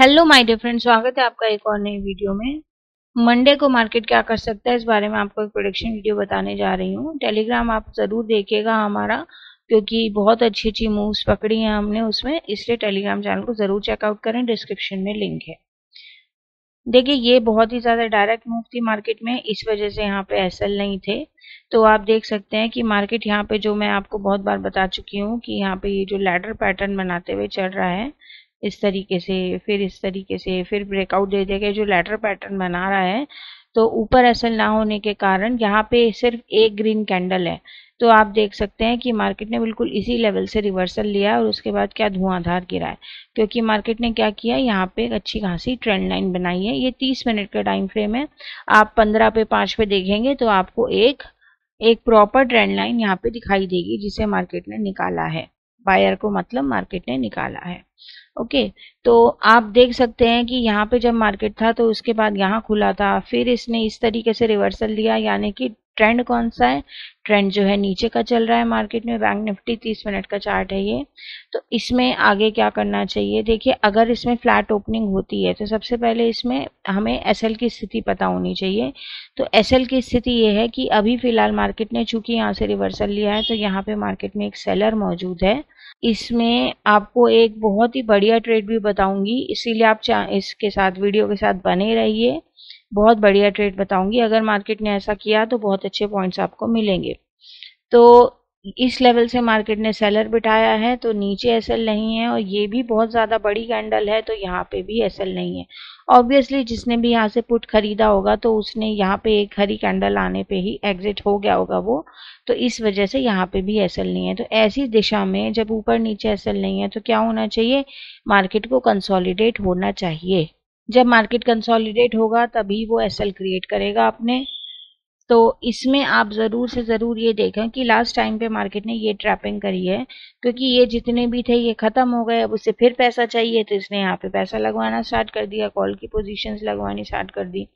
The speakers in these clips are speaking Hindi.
हेलो माय डियर फ्रेंड स्वागत है आपका एक और नई वीडियो में मंडे को मार्केट क्या कर सकता है इस बारे में आपको एक प्रोडिक्शन वीडियो बताने जा रही हूँ टेलीग्राम आप ज़रूर देखिएगा हमारा क्योंकि बहुत अच्छी अच्छी मूव्स पकड़ी हैं हमने उसमें इसलिए टेलीग्राम चैनल को ज़रूर चेकआउट करें डिस्क्रिप्शन में लिंक है देखिए ये बहुत ही ज़्यादा डायरेक्ट मूव थी मार्केट में इस वजह से यहाँ पे एस नहीं थे तो आप देख सकते हैं कि मार्केट यहाँ पे जो मैं आपको बहुत बार बता चुकी हूँ कि यहाँ पे ये जो लैडर पैटर्न बनाते हुए चल रहा है इस तरीके से फिर इस तरीके से फिर ब्रेकआउट दे देगा जो लेटर पैटर्न बना रहा है तो ऊपर असल ना होने के कारण यहाँ पे सिर्फ एक ग्रीन कैंडल है तो आप देख सकते हैं कि मार्केट ने बिल्कुल इसी लेवल से रिवर्सल लिया और उसके बाद क्या धुआंधार गिरा है क्योंकि मार्केट ने क्या किया यहाँ पे एक अच्छी खासी ट्रेंड लाइन बनाई है ये तीस मिनट का टाइम फ्रेम है आप पंद्रह पे पाँच पे देखेंगे तो आपको एक एक प्रॉपर ट्रेंड लाइन यहाँ पे दिखाई देगी जिसे मार्केट ने निकाला है बायर को मतलब मार्केट ने निकाला है ओके तो आप देख सकते हैं कि यहाँ पे जब मार्केट था तो उसके बाद यहाँ खुला था फिर इसने इस तरीके से रिवर्सल लिया यानी कि ट्रेंड कौन सा है ट्रेंड जो है नीचे का चल रहा है मार्केट में बैंक निफ्टी तीस मिनट का चार्ट है ये तो इसमें आगे क्या करना चाहिए देखिए अगर इसमें फ्लैट ओपनिंग होती है तो सबसे पहले इसमें हमें एसएल की स्थिति पता होनी चाहिए तो एसएल की स्थिति ये है कि अभी फिलहाल मार्केट ने चूंकि यहाँ से रिवर्सल लिया है तो यहाँ पे मार्केट में एक सेलर मौजूद है इसमें आपको एक बहुत ही बढ़िया ट्रेड भी बताऊंगी इसीलिए आप इसके साथ वीडियो के साथ बने रहिए बहुत बढ़िया ट्रेड बताऊंगी अगर मार्केट ने ऐसा किया तो बहुत अच्छे पॉइंट्स आपको मिलेंगे तो इस लेवल से मार्केट ने सेलर बिठाया है तो नीचे एसएल नहीं है और ये भी बहुत ज़्यादा बड़ी कैंडल है तो यहाँ पे भी एसएल नहीं है ऑब्वियसली जिसने भी यहाँ से पुट खरीदा होगा तो उसने यहाँ पे एक हरी कैंडल आने पे ही एग्जिट हो गया होगा वो तो इस वजह से यहाँ पे भी एसएल नहीं है तो ऐसी दिशा में जब ऊपर नीचे एसएल नहीं है तो क्या होना चाहिए मार्केट को कंसोलिडेट होना चाहिए जब मार्केट कंसोलिडेट होगा तभी वो एस एल क्रिएट करेगा आपने तो इसमें आप ज़रूर से ज़रूर ये देखें कि लास्ट टाइम पे मार्केट ने ये ट्रैपिंग करी है क्योंकि ये जितने भी थे ये ख़त्म हो गए अब उससे फिर पैसा चाहिए तो इसने यहाँ पे पैसा लगवाना स्टार्ट कर दिया कॉल की पोजीशंस लगवानी स्टार्ट कर दी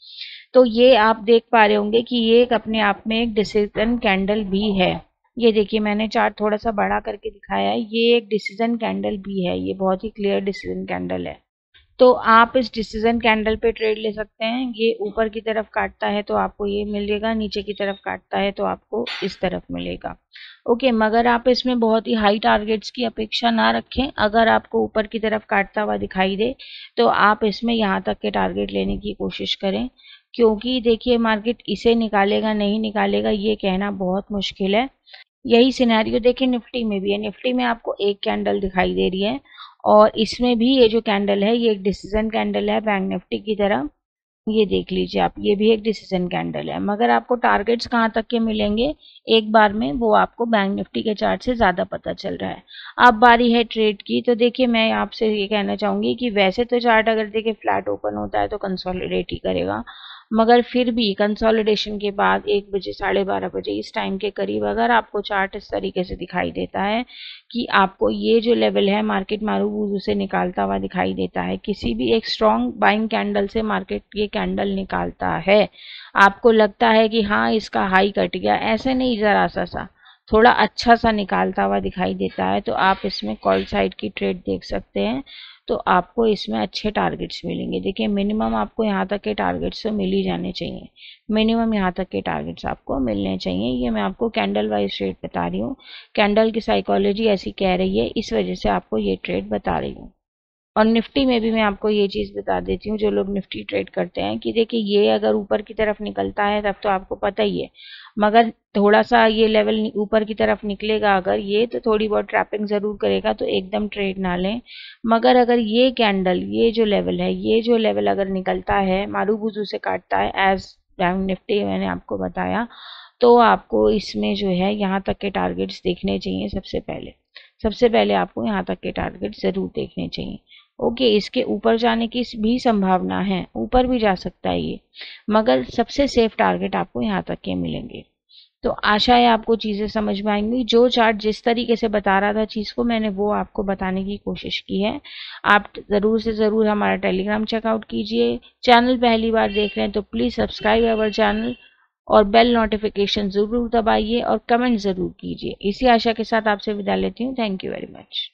तो ये आप देख पा रहे होंगे कि ये एक अपने आप में एक डिसीजन कैंडल भी है ये देखिए मैंने चार्ट थोड़ा सा बड़ा करके दिखाया है ये एक डिसीजन कैंडल भी है ये बहुत ही क्लियर डिसीजन कैंडल है तो आप इस डिसीजन कैंडल पे ट्रेड ले सकते हैं ये ऊपर की तरफ काटता है तो आपको ये मिलेगा नीचे की तरफ काटता है तो आपको इस तरफ मिलेगा ओके मगर आप इसमें बहुत ही हाई टारगेट्स की अपेक्षा ना रखें अगर आपको ऊपर की तरफ काटता हुआ दिखाई दे तो आप इसमें यहाँ तक के टारगेट लेने की कोशिश करें क्योंकि देखिए मार्केट इसे निकालेगा नहीं निकालेगा ये कहना बहुत मुश्किल है यही सिनेरियो देखिए निफ्टी में भी है निफ्टी में आपको एक कैंडल दिखाई दे रही है और इसमें भी ये जो कैंडल है ये एक डिसीजन कैंडल है बैंक निफ्टी की तरह ये देख लीजिए आप ये भी एक डिसीजन कैंडल है मगर आपको टारगेट्स कहाँ तक के मिलेंगे एक बार में वो आपको बैंक निफ्टी के चार्ट से ज़्यादा पता चल रहा है अब बारी है ट्रेड की तो देखिए मैं आपसे ये कहना चाहूँगी कि वैसे तो चार्ट अगर देखिए फ्लैट ओपन होता है तो कंसोलिडेट ही करेगा मगर फिर भी कंसोलिडेशन के बाद एक बजे साढ़े बारह बजे इस टाइम के करीब अगर आपको चार्ट इस तरीके से दिखाई देता है कि आपको ये जो लेवल है मार्केट मारूबूजू से निकालता हुआ दिखाई देता है किसी भी एक स्ट्रॉन्ग बाइंग कैंडल से मार्केट ये कैंडल निकालता है आपको लगता है कि हाँ इसका हाई कट गया ऐसे नहीं ज़रा सा सा थोड़ा अच्छा सा निकालता हुआ दिखाई देता है तो आप इसमें कॉल साइड की ट्रेड देख सकते हैं तो आपको इसमें अच्छे टारगेट्स मिलेंगे देखिए मिनिमम आपको यहाँ तक के टारगेट्स तो मिल ही जाने चाहिए मिनिमम यहाँ तक के टारगेट्स आपको मिलने चाहिए ये मैं आपको कैंडल वाइज ट्रेड बता रही हूँ कैंडल की साइकोलॉजी ऐसी कह रही है इस वजह से आपको ये ट्रेड बता रही हूँ और निफ्टी में भी मैं आपको ये चीज़ बता देती हूँ जो लोग निफ्टी ट्रेड करते हैं कि देखिए ये अगर ऊपर की तरफ निकलता है तब तो आपको पता ही है मगर थोड़ा सा ये लेवल ऊपर की तरफ निकलेगा अगर ये तो थोड़ी बहुत ट्रैपिंग ज़रूर करेगा तो एकदम ट्रेड ना लें मगर अगर ये कैंडल ये जो लेवल है ये जो लेवल अगर निकलता है मारूबुजू से काटता है एज बैंक निफ्टी मैंने आपको बताया तो आपको इसमें जो है यहाँ तक के टारगेट्स देखने चाहिए सबसे पहले सबसे पहले आपको यहाँ तक के टारगेट ज़रूर देखने चाहिए ओके इसके ऊपर जाने की भी संभावना है ऊपर भी जा सकता है ये मगर सबसे सेफ टारगेट आपको यहाँ तक के मिलेंगे तो आशा है आपको चीज़ें समझ में आएंगी जो चार्ट जिस तरीके से बता रहा था चीज़ को मैंने वो आपको बताने की कोशिश की है आप ज़रूर से ज़रूर हमारा टेलीग्राम चेकआउट कीजिए चैनल पहली बार देख रहे हैं तो प्लीज़ सब्सक्राइब अवर चैनल और बेल नोटिफिकेशन ज़रूर दबाइए और कमेंट ज़रूर कीजिए इसी आशा के साथ आपसे विदा लेती हूँ थैंक यू वेरी मच